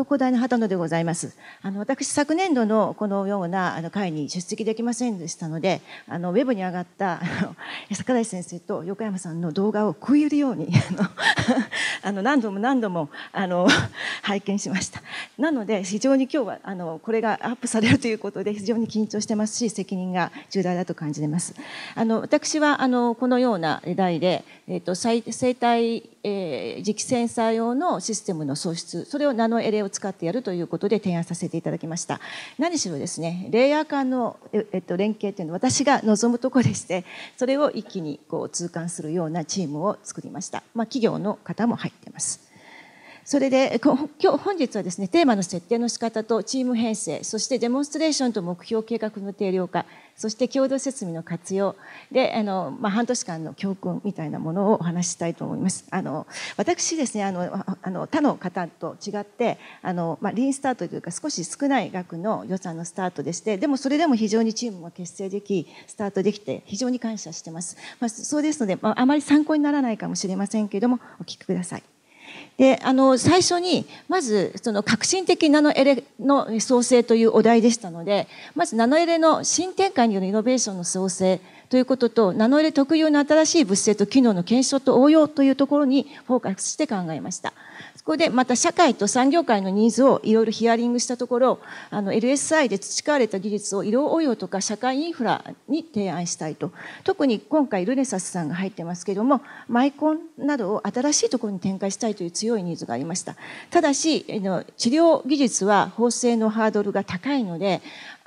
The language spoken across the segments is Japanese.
東工大の畑野でございます。あの、私、昨年度のこのようなあの会に出席できませんでしたので、あの、ウェブに上がった、あの、桜 井先生と横山さんの動画を食い入るように、あの、あの何度も何度も、あの、拝見しました。なので、非常に今日は、あの、これがアップされるということで、非常に緊張してますし、責任が重大だと感じています。あの、私は、あの、このような題で、えっ、ー、と、生体、えー、磁気センサー用のシステムの創出、それをナノエレを使ってやるということで提案させていただきました何しろですねレイヤー間の、えっと、連携というのは私が望むところでしてそれを一気にこう痛感するようなチームを作りました、まあ、企業の方も入ってますそれで今日本日はですねテーマの設定の仕方とチーム編成そしてデモンストレーションと目標計画の定量化そして共同設備の活用であの、まあ、半年間の教訓みたいなものをお話ししたいと思います。あの私ですねあのあの他の方と違ってあの、まあ、リーンスタートというか少し少ない額の予算のスタートでしてでもそれでも非常にチームが結成できスタートできて非常に感謝してます。まあ、そうですので、まあ、あまり参考にならないかもしれませんけれどもお聞きください。であの最初にまずその革新的ナノエレの創生というお題でしたのでまずナノエレの新展開によるイノベーションの創生ということと、ナノ入れ特有の新しい物性と機能の検証と応用というところにフォーカスして考えました。そこでまた社会と産業界のニーズをいろいろヒアリングしたところ、あの LSI で培われた技術を医療応用とか社会インフラに提案したいと。特に今回ルネサスさんが入ってますけども、マイコンなどを新しいところに展開したいという強いニーズがありました。ただし、治療技術は法制のハードルが高いので、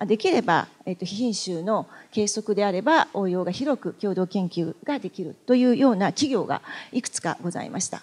できれば、えっと、非品種の計測であれば応用用が広く共同研究ができるというような企業がいくつかございました。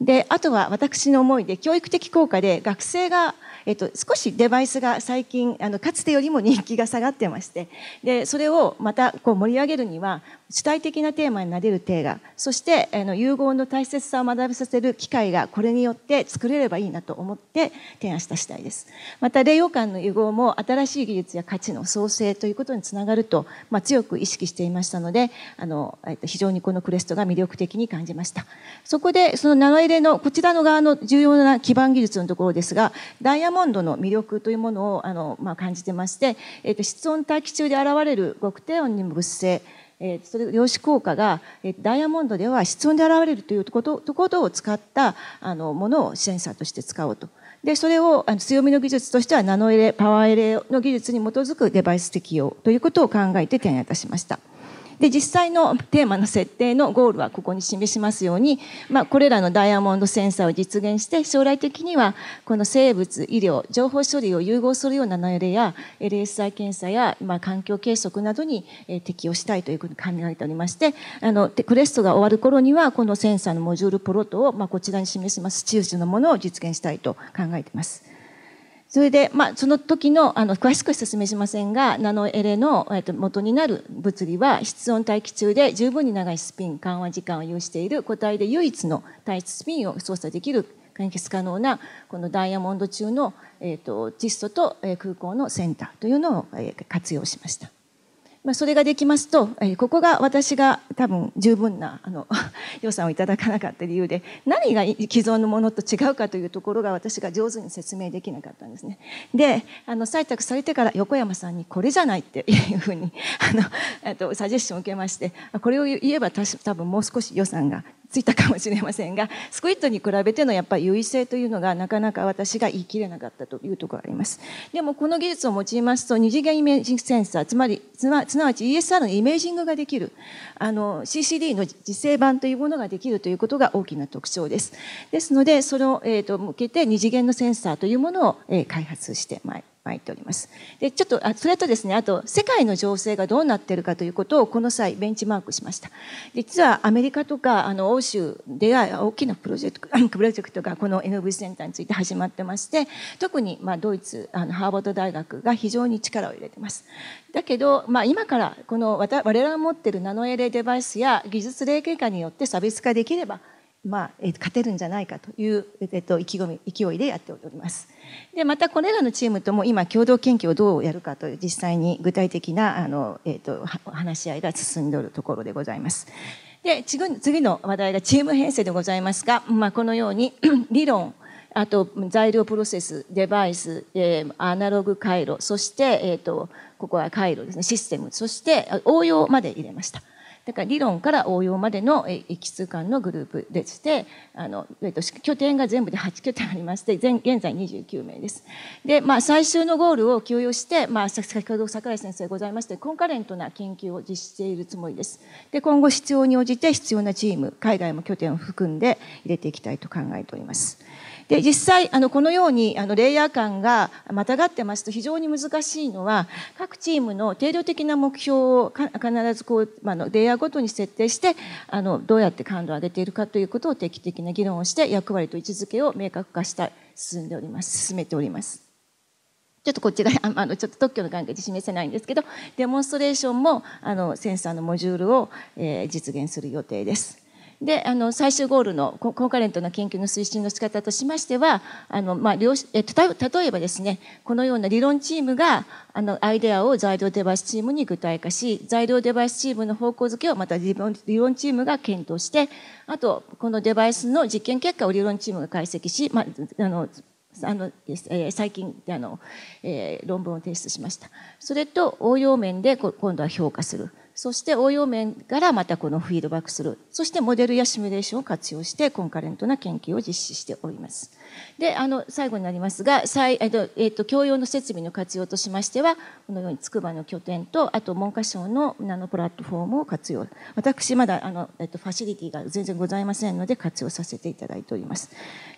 であとは私の思いで教育的効果で学生がえっと、少しデバイスが最近あのかつてよりも人気が下がってましてでそれをまたこう盛り上げるには主体的なテーマになれるテーマそしてあの融合の大切さを学びさせる機会がこれによって作れればいいなと思って提案した次第ですまた霊洋館の融合も新しい技術や価値の創生ということにつながると、まあ、強く意識していましたのであの、えっと、非常にこのクレストが魅力的に感じましたそこでその名前入れのこちらの側の重要な基盤技術のところですがダイヤモンドの魅力というものをあの、まあ、感じてまして、えー、と室温大気中で現れる極低温に物性えー、それ量子効果が、えー、ダイヤモンドでは室温で現れるということとことを使ったあのものをセンサーとして使おうと。で、それをあの強みの技術としてはナノエレ、パワーエレの技術に基づくデバイス適用ということを考えて提案いたしました。で実際のテーマの設定のゴールはここに示しますように、まあ、これらのダイヤモンドセンサーを実現して将来的にはこの生物医療情報処理を融合するような流れや LSI 検査や、まあ、環境計測などに適用したいというふうに考えておりましてあのクレストが終わる頃にはこのセンサーのモジュールプロトを、まあ、こちらに示します地図のものを実現したいと考えています。それで、まあ、その時のあの詳しく説明しませんがナノエレの、えっと、元になる物理は室温大気中で十分に長いスピン緩和時間を有している固体で唯一の体質スピンを操作できる完結可能なこのダイヤモンド中の、えー、と窒素と、え空港のセンターというのを、え活用しました。まあ、それができますと、えー、ここが私が多分十分なあの 予算をいただかなかった理由で何が既存のものと違うかというところが私が上手に説明できなかったんですね。であの採択されてから横山さんにこれじゃないっていうふうにあのとサジェッションを受けましてこれを言えば多分もう少し予算がついたかもしれませんがスクイットに比べてのやっぱり優位性というのがなかなか私が言い切れなかったというところがありますでもこの技術を用いますと二次元イメージングセンサーつまりすなわち ESR のイメージングができるあの CCD の実製版というものができるということが大きな特徴ですですのでそれを、えー、と向けて二次元のセンサーというものを、え開発してまいります入っております。で、ちょっと、あそれとですね、あと、世界の情勢がどうなっているかということを、この際、ベンチマークしました。実は、アメリカとか、あの、欧州では、大きなプロジェクト、プロジェクトが、この NV センターについて始まってまして、特に、まあ、ドイツ、あの、ハーバード大学が非常に力を入れてます。だけど、まあ、今からこの我々が持っているナノエレデバイスや技術例経過によって差別化できればまあ、え勝てるんじゃないかという、えっと、意気込み勢いでやっておりますでまたこれらのチームとも今共同研究をどうやるかという実際に具体的なあの、えっと、話し合いが進んでおるところでございますで次の話題がチーム編成でございますが、まあ、このように 理論あと材料プロセスデバイス、えー、アナログ回路そして、えーとここは回路ですねシステムそして応用まで入れました。だから理論から応用までの域数間のグループでしてあの、えっと、拠点が全部で8拠点ありまして現在29名です。で、まあ、最終のゴールを給与して、まあ、先ほど櫻井先生ございましてコンカレントな研究を実施しているつもりです。で今後必要に応じて必要なチーム海外も拠点を含んで入れていきたいと考えております。で実際あのこのようにあのレイヤー間がまたがってますと非常に難しいのは各チームの定量的な目標を必ずこう、まあ、レイヤーごとに設定してあのどうやって感度を上げているかということを定期的な議論をして役割と位置づけを明確化した進んでおります進めております。ちょっとこっちが、あの、ちょっと特許の関係で示せないんですけど、デモンストレーションも、あの、センサーのモジュールを、えー、実現する予定です。であの最終ゴールのコンカレントの研究の推進の仕方としましてはあの、まあ、両え例えばですねこのような理論チームがあのアイデアを材料デバイスチームに具体化し材料デバイスチームの方向づけをまた理論理論チームが検討してあとこのデバイスの実験結果を理論チームが解析し、まあ、あのあの、え最近あの、えー、論文を提出しましたそれと応用面で今度は評価するそして応用面からまたこのフィードバックする。そしてモデルやシミュレーションを活用してコンカレントな研究を実施しております。で、あの、最後になりますが、再えっと、えっと、教養の設備の活用としましては、このように筑波の拠点と、あと文科省のナノプラットフォームを活用。私、まだ、あの、えっと、ファシリティが全然ございませんので、活用させていただいております。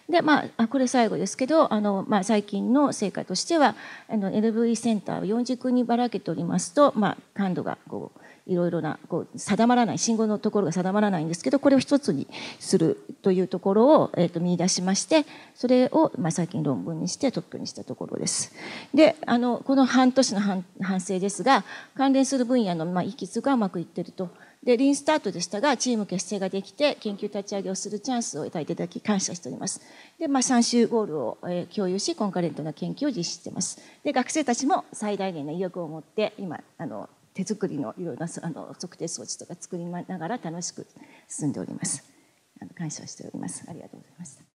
で、まあ、これ最後ですけど、あの、まあ、最近の成果としては、あの、LV センターを40区にばらけておりますと、まあ、感度がこう、いろいろなこう定まらない信号のところが定まらないんですけどこれを一つにするというところを、えー、と見出しましてそれを、まあ、最近論文にして特許にしたところです。であのこの半年の反省ですが関連する分野の、まあ、息継がうまくいってると。で、リンスタートでしたが、チーム結成ができて、研究立ち上げをするチャンスをいただき、感謝しております。で、まあ、3週ゴールを、え共有し、コンカレントな研究を実施しています。で、学生たちも最大限の意欲を持って、今、あの、手作りのいろいろなあの測定装置とか作りながら楽しく進んでおります。あの感謝しております。ありがとうございました。